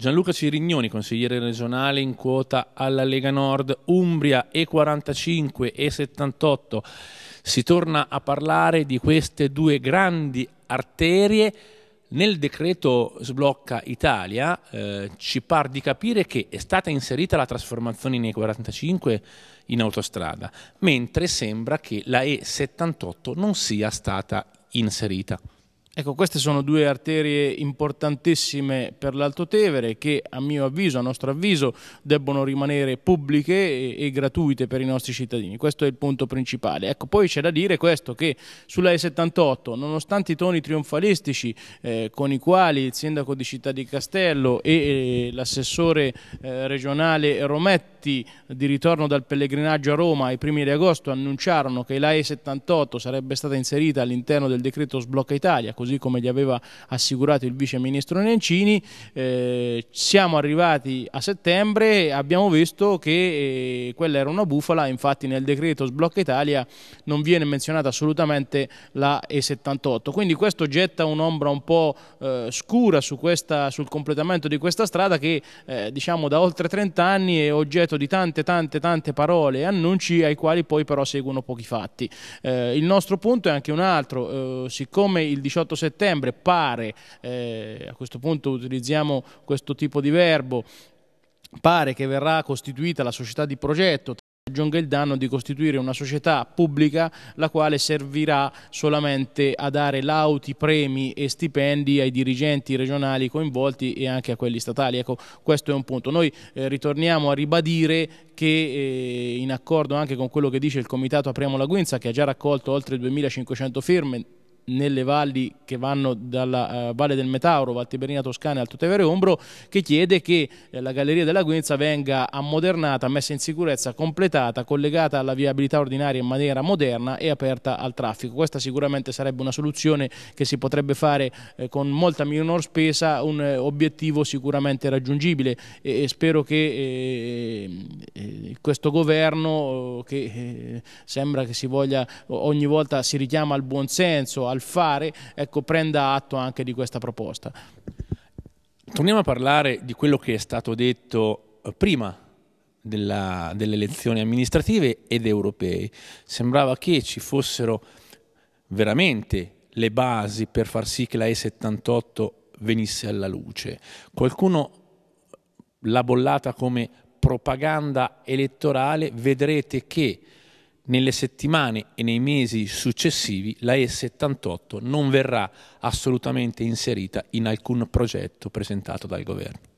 Gianluca Cirignoni, consigliere regionale in quota alla Lega Nord, Umbria E45 e 78. Si torna a parlare di queste due grandi arterie. Nel decreto Sblocca Italia eh, ci par di capire che è stata inserita la trasformazione in E45 in autostrada, mentre sembra che la E78 non sia stata inserita. Ecco, queste sono due arterie importantissime per l'Alto Tevere che a mio avviso, a nostro avviso, debbono rimanere pubbliche e, e gratuite per i nostri cittadini. Questo è il punto principale. Ecco, poi c'è da dire questo che sulla E78, nonostante i toni trionfalistici eh, con i quali il sindaco di Città di Castello e, e l'assessore eh, regionale Rometti di ritorno dal pellegrinaggio a Roma ai primi di agosto annunciarono che la E78 sarebbe stata inserita all'interno del decreto Sblocca Italia, così così come gli aveva assicurato il vice ministro Nencini. Eh, siamo arrivati a settembre e abbiamo visto che eh, quella era una bufala, infatti nel decreto Sblocca Italia non viene menzionata assolutamente la E78. Quindi questo getta un'ombra un po' eh, scura su questa, sul completamento di questa strada che eh, diciamo da oltre 30 anni è oggetto di tante tante tante parole e annunci ai quali poi però seguono pochi fatti. Eh, il nostro punto è anche un altro, eh, siccome il 18 28 settembre, pare, eh, a questo punto utilizziamo questo tipo di verbo, pare che verrà costituita la società di progetto aggiunga il danno di costituire una società pubblica la quale servirà solamente a dare lauti, premi e stipendi ai dirigenti regionali coinvolti e anche a quelli statali. Ecco, questo è un punto. Noi eh, ritorniamo a ribadire che eh, in accordo anche con quello che dice il Comitato Apriamo la Guinza, che ha già raccolto oltre 2.500 firme, nelle valli che vanno dalla uh, Valle del Metauro, Valtiberina Toscana al Tutevere Ombro, che chiede che eh, la Galleria della Guinza venga ammodernata, messa in sicurezza, completata, collegata alla viabilità ordinaria in maniera moderna e aperta al traffico. Questa sicuramente sarebbe una soluzione che si potrebbe fare eh, con molta minor spesa, un eh, obiettivo sicuramente raggiungibile e, e spero che eh, eh, questo governo che sembra che si voglia ogni volta si richiama al buonsenso, al al fare, ecco, prenda atto anche di questa proposta. Torniamo a parlare di quello che è stato detto eh, prima della, delle elezioni amministrative ed europee. Sembrava che ci fossero veramente le basi per far sì che la E78 venisse alla luce. Qualcuno l'ha bollata come propaganda elettorale, vedrete che nelle settimane e nei mesi successivi la E78 non verrà assolutamente inserita in alcun progetto presentato dal governo.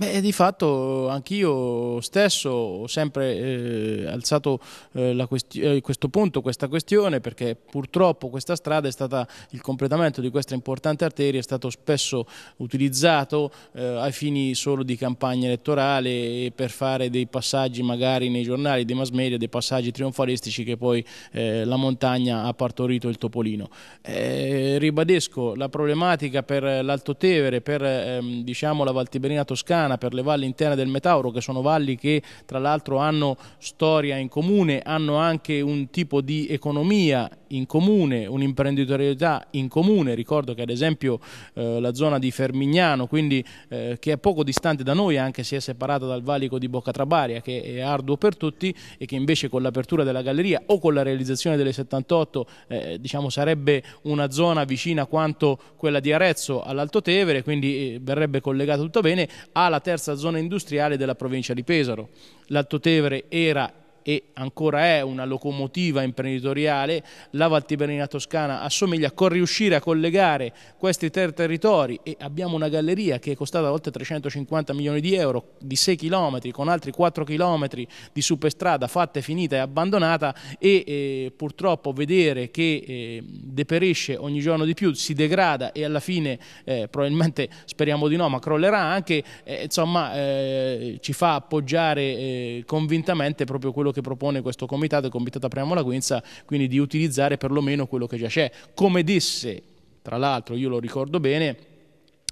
Beh, di fatto anch'io stesso ho sempre eh, alzato eh, questi eh, questo punto, questa questione, perché purtroppo questa strada è stata, il completamento di questa importante arteria è stato spesso utilizzato eh, ai fini solo di campagna elettorale e per fare dei passaggi magari nei giornali, dei mass media, dei passaggi trionfalistici che poi eh, la montagna ha partorito il topolino. Eh, ribadisco, la problematica per l'Alto Tevere, per ehm, diciamo, la Valtiberina Toscana, Toscana, per le valli interne del Metauro, che sono valli che tra l'altro hanno storia in comune, hanno anche un tipo di economia in comune, un'imprenditorialità in comune, ricordo che ad esempio eh, la zona di Fermignano, quindi, eh, che è poco distante da noi, anche se è separata dal valico di Boccatrabaria, che è arduo per tutti e che invece con l'apertura della galleria o con la realizzazione delle 78 eh, diciamo, sarebbe una zona vicina quanto quella di Arezzo all'Alto Tevere, quindi eh, verrebbe collegata tutto bene, alla terza zona industriale della provincia di Pesaro. L'Alto Tevere era e ancora è una locomotiva imprenditoriale, la Valtipernina Toscana assomiglia, con riuscire a collegare questi tre territori e abbiamo una galleria che è costata oltre 350 milioni di euro, di 6 km, con altri 4 km di superstrada fatta, e finita e abbandonata e eh, purtroppo vedere che eh, deperisce ogni giorno di più, si degrada e alla fine eh, probabilmente speriamo di no, ma crollerà anche, eh, insomma eh, ci fa appoggiare eh, convintamente proprio quello quello che propone questo comitato, il comitato Apriamo la Guinza, quindi di utilizzare perlomeno quello che già c'è. Come disse, tra l'altro io lo ricordo bene,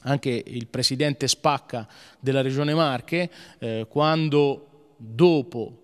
anche il presidente Spacca della Regione Marche, eh, quando dopo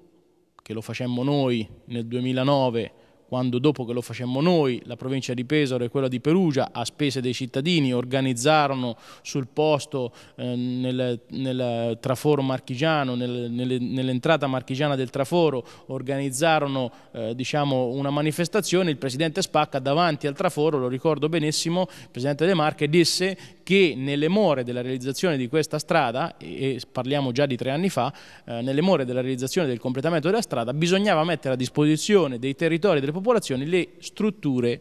che lo facemmo noi nel 2009 quando dopo che lo facemmo noi, la provincia di Pesaro e quella di Perugia, a spese dei cittadini, organizzarono sul posto eh, nel, nel, traforo marchigiano, nel, nell'entrata marchigiana del traforo, organizzarono eh, diciamo, una manifestazione, il Presidente Spacca davanti al traforo, lo ricordo benissimo, il Presidente De Marche disse che nelle more della realizzazione di questa strada, e parliamo già di tre anni fa, eh, nelle more della realizzazione del completamento della strada bisognava mettere a disposizione dei territori delle popolazioni popolazione le strutture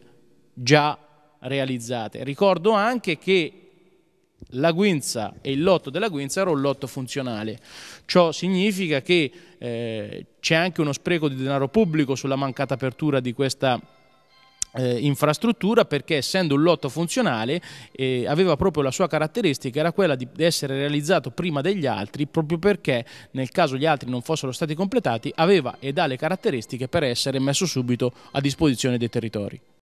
già realizzate. Ricordo anche che la guinza e il lotto della guinza era un lotto funzionale. Ciò significa che eh, c'è anche uno spreco di denaro pubblico sulla mancata apertura di questa eh, infrastruttura perché essendo un lotto funzionale eh, aveva proprio la sua caratteristica era quella di essere realizzato prima degli altri proprio perché nel caso gli altri non fossero stati completati aveva ed ha le caratteristiche per essere messo subito a disposizione dei territori.